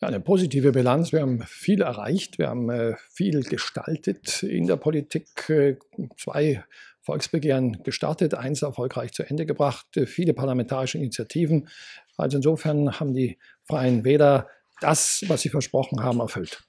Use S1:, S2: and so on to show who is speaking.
S1: eine positive Bilanz. Wir haben viel erreicht, wir haben äh, viel gestaltet in der Politik. Äh, zwei Volksbegehren gestartet, eins erfolgreich zu Ende gebracht, äh, viele parlamentarische Initiativen. Also insofern haben die Freien Wähler das, was sie versprochen haben, erfüllt.